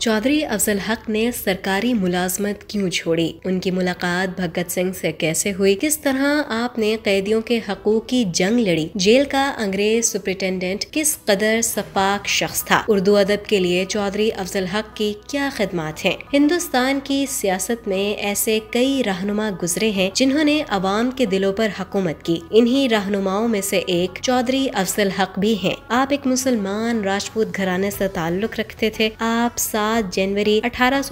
चौधरी अफजल हक ने सरकारी मुलाजमत क्यों छोड़ी उनकी मुलाकात भगत सिंह से कैसे हुई किस तरह आपने कैदियों के हकूक की जंग लड़ी जेल का अंग्रेज सुप्रिटेंडेंट किस कदर सफाक शख्स था उर्दू अदब के लिए चौधरी अफजल हक की क्या खदमात है हिंदुस्तान की सियासत में ऐसे कई रहनुमा गुजरे हैं जिन्होंने अवाम के दिलों पर हकूमत की इन्ही रहनुमाओं में से एक चौधरी अफजल हक भी है आप एक मुसलमान राजपूत घराने से ताल्लुक रखते थे आप सात जनवरी अठारह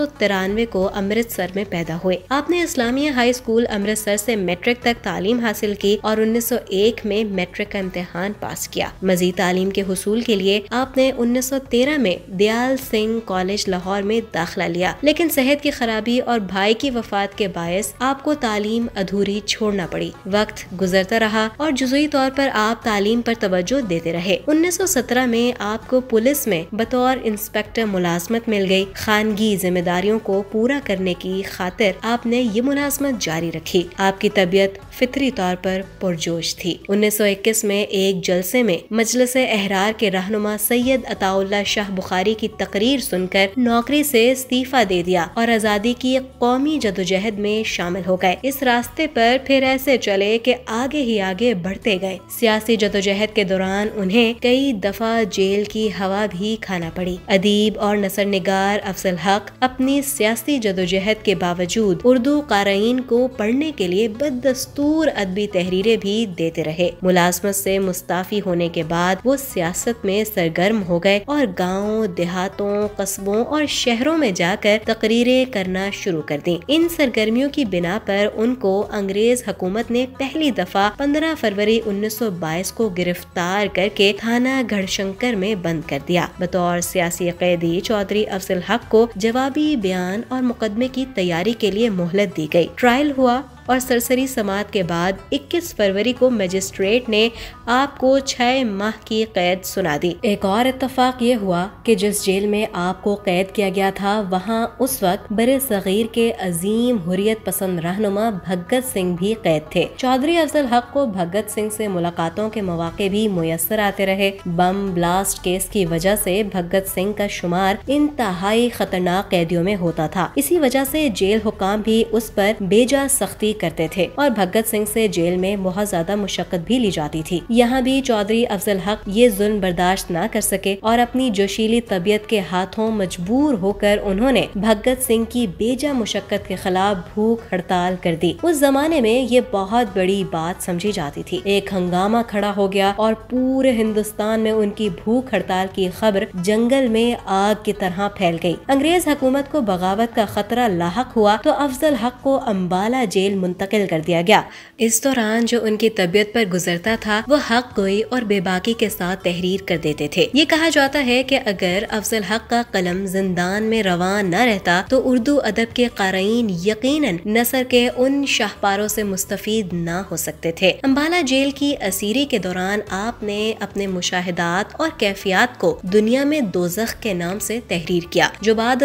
को अमृतसर में पैदा हुए आपने इस्लामिया हाई स्कूल अमृतसर से मैट्रिक तक तालीम हासिल की और 1901 में मैट्रिक का इम्तिहान पास किया मजीद तालीम के हसूल के लिए आपने 1913 में दयाल सिंह कॉलेज लाहौर में दाखिला लिया लेकिन सेहत की खराबी और भाई की वफात के बायस आपको तालीम अधूरी छोड़ना पड़ी वक्त गुजरता रहा और जुजुई तौर पर आप तालीम पर तवज्जो देते रहे 1917 में आपको पुलिस में बतौर इंस्पेक्टर मुलाजमत में मिल गई खानगी जिम्मेदारियों को पूरा करने की खातिर आपने ये मुलाजमत जारी रखी आपकी तबीयत फितरी तौर पर पुरजोश थी 1921 में एक जलसे में मजलस एहरार के रहनुमा सैयद अताउल्ला शाह बुखारी की तकरीर सुनकर नौकरी से इस्तीफा दे दिया और आज़ादी की एक कौमी जदोजहद में शामिल हो गए इस रास्ते पर फिर ऐसे चले कि आगे ही आगे बढ़ते गए सियासी जदोजहद के दौरान उन्हें कई दफा जेल की हवा भी खाना पड़ी अदीब और नसर नगार अफसल हक अपनी सियासी जदोजहद के बावजूद उर्दू कारीन को पढ़ने के लिए बदस्तूर अदबी तहरीरें भी देते रहे मुलाजमत से मुस्ताफी होने के बाद वो सियासत में सरगर्म हो गए और गाँव देहातों कस्बों और शहरों में जाकर तकरीरें करना शुरू कर दी इन सरगर्मियों की बिना पर उनको अंग्रेज हुकूमत ने पहली दफा 15 फरवरी 1922 को गिरफ्तार करके थाना गढ़शंकर में बंद कर दिया बतौर सियासी कैदी चौधरी अफसल हक को जवाबी बयान और मुकदमे की तैयारी के लिए मोहलत दी गई ट्रायल हुआ और सरसरी समात के बाद 21 फरवरी को मजिस्ट्रेट ने आपको छह माह की कैद सुना दी एक और इतफाक ये हुआ कि जिस जेल में आपको कैद किया गया था वहाँ उस वक्त बड़े सगीर के अजीम हुरियत पसंद रहनुमा भगत सिंह भी कैद थे चौधरी अफजल हक को भगत सिंह से मुलाकातों के मौके भी मुयसर आते रहे बम ब्लास्ट केस की वजह से भगत सिंह का शुमार इंतहाई खतरनाक कैदियों में होता था इसी वजह से जेल हुकाम भी उस पर बेजा सख्ती करते थे और भगत सिंह से जेल में बहुत ज्यादा मुशक्कत भी ली जाती थी यहाँ भी चौधरी अफजल हक ये जुल्म बर्दाश्त न कर सके और अपनी जोशीली तबीयत के हाथों मजबूर होकर उन्होंने भगत सिंह की बेजा मुशक्कत के खिलाफ भूख हड़ताल कर दी उस जमाने में ये बहुत बड़ी बात समझी जाती थी एक हंगामा खड़ा हो गया और पूरे हिंदुस्तान में उनकी भूख हड़ताल की खबर जंगल में आग की तरह फैल गई अंग्रेज हुकूमत को बगावत का खतरा लाक हुआ तो अफजल हक को अम्बाला जेल मुंतकिल कर दिया गया इस दौरान जो उनकी तबीयत पर गुजरता था वो हक गोई और बेबाकी के साथ तहरीर कर देते थे ये कहा जाता है कि अगर अफजल हक का कलम जिंदान में रवान न रहता तो उर्दू अदब के कारीन यकीन नसर के उन शाहपारों से मुस्तफ़ न हो सकते थे अम्बाला जेल की असीरी के दौरान आपने अपने मुशाहदात और कैफियात को दुनिया में दोजख के नाम से तहरीर किया जो बाद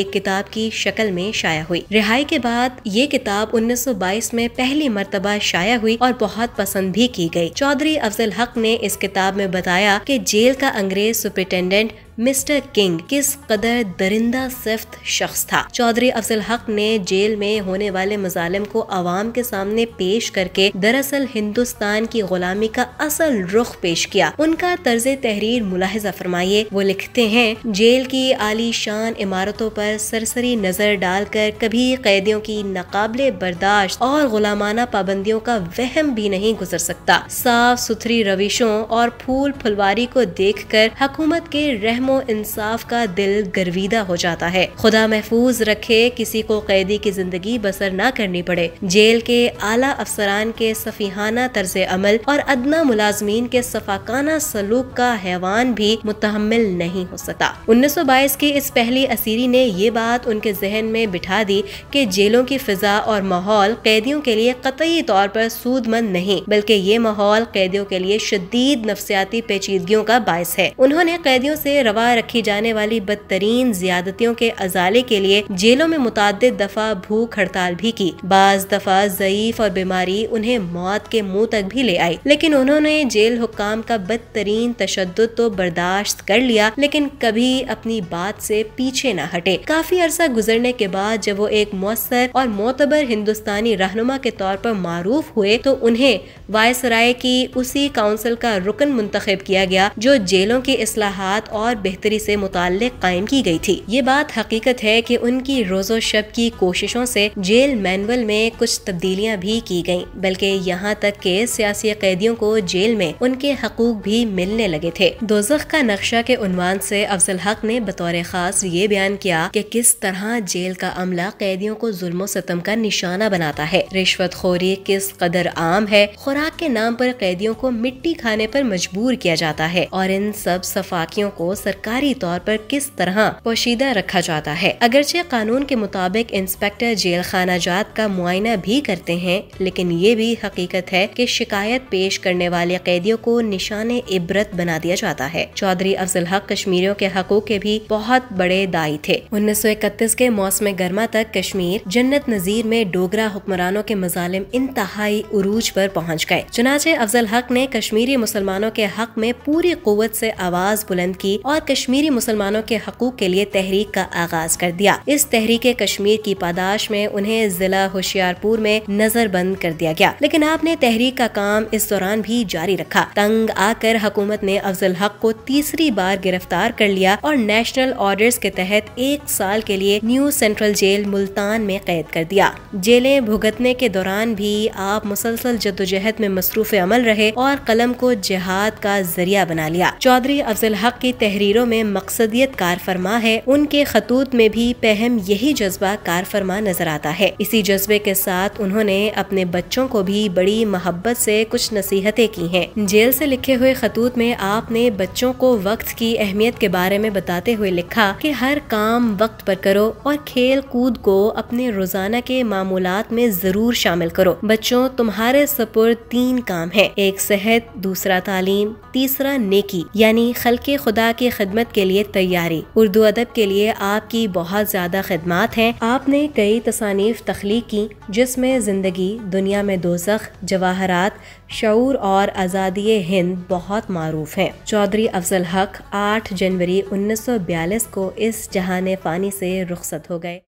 एक किताब की शक्ल में शाया हुई रिहाई के बाद ये किताब उन्नीस सौ 1922 में पहली मरतबा शाया हुई और बहुत पसंद भी की गई। चौधरी अफजल हक ने इस किताब में बताया कि जेल का अंग्रेज सुप्रिंटेंडेंट मिस्टर किंग किस कदर दरिंदा सिफ्त शख्स था चौधरी अफजल हक ने जेल में होने वाले मुजालिम को आवाम के सामने पेश करके दरअसल हिंदुस्तान की गुलामी का असल रुख पेश किया उनका तर्ज तहरीर मुलाहजा फरमाइए वो लिखते हैं जेल की आलीशान इमारतों पर सरसरी नजर डालकर कभी कैदियों की नाकबले बर्दाश्त और गुलामाना पाबंदियों का वहम भी नहीं गुजर सकता साफ सुथरी रविशों और फूल फुलवारी को देख कर हकूमत के रह रहमो इंसाफ का दिल गर्वीदा हो जाता है खुदा महफूज रखे किसी को कैदी की जिंदगी बसर न करनी पड़े जेल के आला अफसरान के सफीहाना तर्ज अमल और अदना मुलाजमीन के सफाकाना सलूक का हैवान भी मुतहमल नहीं हो सका उन्नीस सौ बाईस की इस पहली असीरी ने ये बात उनके जहन में बिठा दी कि जेलों की फिजा और माहौल कैदियों के लिए कतई तौर पर सूदमंद नहीं बल्कि ये माहौल कैदियों के लिए शदीद नफसियाती पेचीदगियों का बायस है उन्होंने कैदियों से रवा रखी जाने वाली बदतरीन ज्यादतियों के अजाले के लिए जेलों में मुतद दफा भूख हड़ताल भी की बाज दफा जयीफ और बीमारी उन्हें मौत के मुंह तक भी ले आई लेकिन उन्होंने जेल हुकाम का बदतरीन तशद तो बर्दाश्त कर लिया लेकिन कभी अपनी बात से पीछे न हटे काफी अरसा गुजरने के बाद जब वो एक मौसर और मोतबर हिंदुस्तानी रहनुमा के तौर पर मारूफ हुए तो उन्हें वायसराय की उसी काउंसिल का रुकन मुंतखब किया गया जो जेलों की असलाहत और बेहतरी से मुतल कायम की गई थी ये बात हकीकत है कि उनकी रोजो शब की कोशिशों से जेल मैनुअल में कुछ तब्दीलियां भी की गईं, बल्कि यहाँ तक के सियासी कैदियों को जेल में उनके हकूक भी मिलने लगे थे दोजख का नक्शा के उनवान से अफजल हक ने बतौर खास ये बयान किया कि किस तरह जेल का अमला कैदियों को जुल्मो सतम का निशाना बनाता है रिश्वत खोरी किस कदर आम है खुराक के नाम पर कैदियों को मिट्टी खाने पर मजबूर किया जाता है और इन सब सफाकियों को सर सरकारी तौर पर किस तरह पोशीदा रखा जाता है अगरचे कानून के मुताबिक इंस्पेक्टर जेल खाना जात का मुआयना भी करते हैं लेकिन ये भी हकीकत है कि शिकायत पेश करने वाले कैदियों को निशान इबरत बना दिया जाता है चौधरी अफजल हक कश्मीरियों के हकों के भी बहुत बड़े दाई थे उन्नीस सौ इकतीस के मौसम गर्मा तक कश्मीर जन्नत नजीर में डोगरा हुक्मरानों के मजालिम इंतहाई उरूज पर पहुंच गए चुनाचे अफजल हक ने कश्मीरी मुसलमानों के हक में पूरी कुत से आवाज बुलंद की और कश्मीरी मुसलमानों के हकूक के लिए तहरीक का आगाज कर दिया इस तहरीक कश्मीर की पादाश में उन्हें जिला होशियारपुर में नजर बंद कर दिया गया लेकिन आपने तहरीक का काम इस दौरान भी जारी रखा तंग आकर हुकूमत ने अफजल हक को तीसरी बार गिरफ्तार कर लिया और नेशनल ऑर्डर के तहत एक साल के लिए न्यू सेंट्रल जेल मुल्तान में कैद कर दिया जेलें भुगतने के दौरान भी आप मुसलसल जद्दोजहद में मसरूफ अमल रहे और कलम को जिहाद का जरिया बना लिया चौधरी अफजल हक की तहरीर तस्वीरों में मकसदियत कार फरमा है उनके खतूत में भी पहम यही जज्बा कार फरमा नजर आता है इसी जज्बे के साथ उन्होंने अपने बच्चों को भी बड़ी मोहब्बत से कुछ नसीहतें की हैं। जेल से लिखे हुए खतूत में आपने बच्चों को वक्त की अहमियत के बारे में बताते हुए लिखा कि हर काम वक्त पर करो और खेल कूद को अपने रोजाना के मामूलात में जरूर शामिल करो बच्चों तुम्हारे सपुर तीन काम है एक सेहत दूसरा तालीम तीसरा नेकी यानी खल खुदा के खिदमत के लिए तैयारी उर्दू अदब के लिए आपकी बहुत ज़्यादा खदमात है आपने कई तसानीफ तख्लीक की जिसमे ज़िंदगी दुनिया में दोजख जवाहरात शूर और आज़ादी हिंद बहुत मरूफ हैं चौधरी अफजल हक 8 जनवरी 1942 को इस जहान फ़ानी से रुखसत हो गए